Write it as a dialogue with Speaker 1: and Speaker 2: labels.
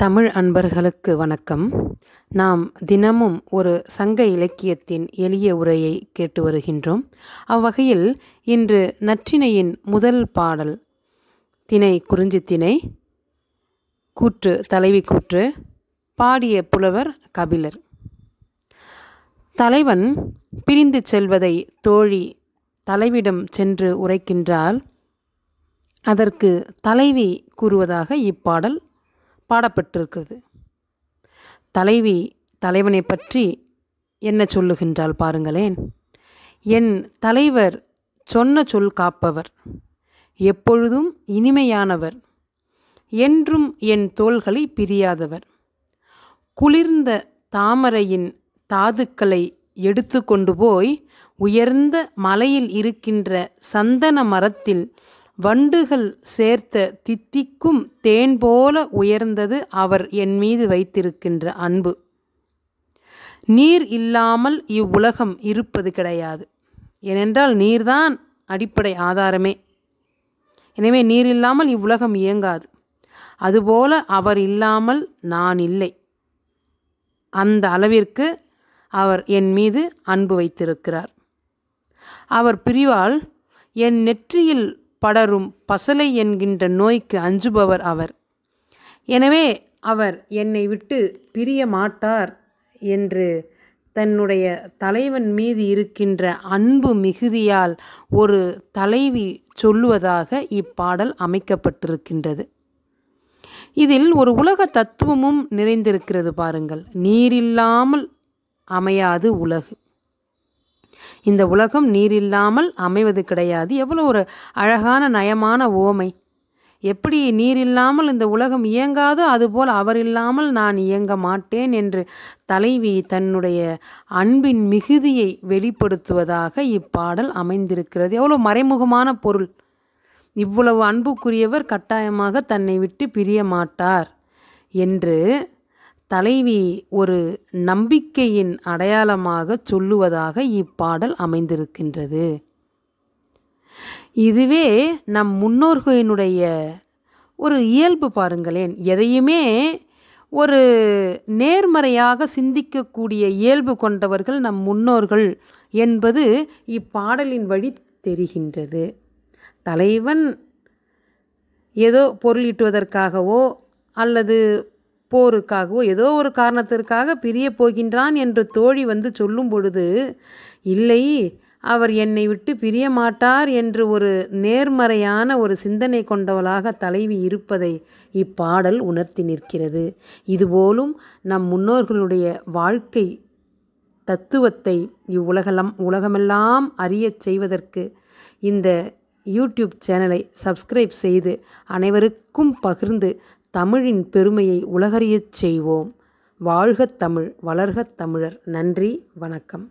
Speaker 1: தமிழ் அன்பர்களுக்கு வணக்கம் நாம் தினமும் ஒரு சங்க இலக்கியத்தின் எளிய உரையை கேட்டு வருகின்றோம் அவ்வகையில் இன்று நற்றினையின் முதல் பாடல் திணை குறிஞ்சி திணை கூற்று தலைவி கூற்று பாடிய புலவர் கபிலர் தலைவன் பிரிந்து செல்வதை தோழி தலைவிடம் சென்று உரைக்கின்றால் அதற்கு தலைவி கூறுவதாக இப்பாடல் பாடப்பட்டிருக்கிறது தலைவி தலைவனை பற்றி என்ன சொல்லுகின்றால் பாருங்களேன் என் தலைவர் சொன்ன சொல் காப்பவர் எப்பொழுதும் இனிமையானவர் என்றும் என் தோள்களை பிரியாதவர் குளிர்ந்த தாமரையின் தாதுக்களை எடுத்து கொண்டு போய் உயர்ந்த மலையில் இருக்கின்ற சந்தன மரத்தில் வண்டுகள் சேர்த்த தித்திக்கும் தேன் போல உயர்ந்தது அவர் என் மீது வைத்திருக்கின்ற அன்பு நீர் இல்லாமல் இவ்வுலகம் இருப்பது கிடையாது ஏனென்றால் நீர்தான் அடிப்படை ஆதாரமே எனவே நீர் இல்லாமல் இவ்வுலகம் இயங்காது அதுபோல அவர் இல்லாமல் நான் இல்லை அந்த அளவிற்கு அவர் என் மீது அன்பு வைத்திருக்கிறார் அவர் பிரிவால் என் நெற்றியில் படரும் பசலை என்கின்ற நோய்க்கு அஞ்சுபவர் அவர் எனவே அவர் என்னை விட்டு பிரிய மாட்டார் என்று தன்னுடைய தலைவன் மீது இருக்கின்ற அன்பு மிகுதியால் ஒரு தலைவி சொல்லுவதாக இப்பாடல் அமைக்கப்பட்டிருக்கின்றது இதில் ஒரு உலக தத்துவமும் நிறைந்திருக்கிறது பாருங்கள் நீரில்லாமல் அமையாது உலகு இந்த உலகம் நீரில்லாமல் அமைவது கிடையாது எவ்வளோ ஒரு அழகான நயமான ஓமை எப்படி நீர் இல்லாமல் இந்த உலகம் இயங்காதோ அதுபோல் அவர் இல்லாமல் நான் இயங்க மாட்டேன் என்று தலைவி தன்னுடைய அன்பின் மிகுதியை வெளிப்படுத்துவதாக இப்பாடல் அமைந்திருக்கிறது எவ்வளோ மறைமுகமான பொருள் இவ்வளவு அன்புக்குரியவர் கட்டாயமாக தன்னை விட்டு பிரிய மாட்டார் என்று தலைவி ஒரு நம்பிக்கையின் அடையாளமாக சொல்லுவதாக இப்பாடல் அமைந்திருக்கின்றது இதுவே நம் முன்னோர்களினுடைய ஒரு இயல்பு பாருங்களேன் எதையுமே ஒரு நேர்மறையாக சிந்திக்கக்கூடிய இயல்பு கொண்டவர்கள் நம் முன்னோர்கள் என்பது இப்பாடலின் வழி தெரிகின்றது தலைவன் ஏதோ பொருளீட்டுவதற்காகவோ அல்லது போருக்காகவோ ஏதோ ஒரு காரணத்திற்காக பிரிய போகின்றான் என்று தோழி வந்து சொல்லும் பொழுது இல்லை அவர் என்னை விட்டு பிரிய மாட்டார் என்று ஒரு நேர்மறையான ஒரு சிந்தனை கொண்டவளாக தலைவி இருப்பதை இப்பாடல் உணர்த்தி நிற்கிறது இதுபோலும் நம் முன்னோர்களுடைய வாழ்க்கை தத்துவத்தை இவ்வுலகம் உலகமெல்லாம் அறியச் செய்வதற்கு இந்த யூடியூப் சேனலை சப்ஸ்கிரைப் செய்து அனைவருக்கும் பகிர்ந்து தமிழின் பெருமையை உலகறியச் செய்வோம் வாழ்க தமிழ் வளர்க தமிழர் நன்றி வணக்கம்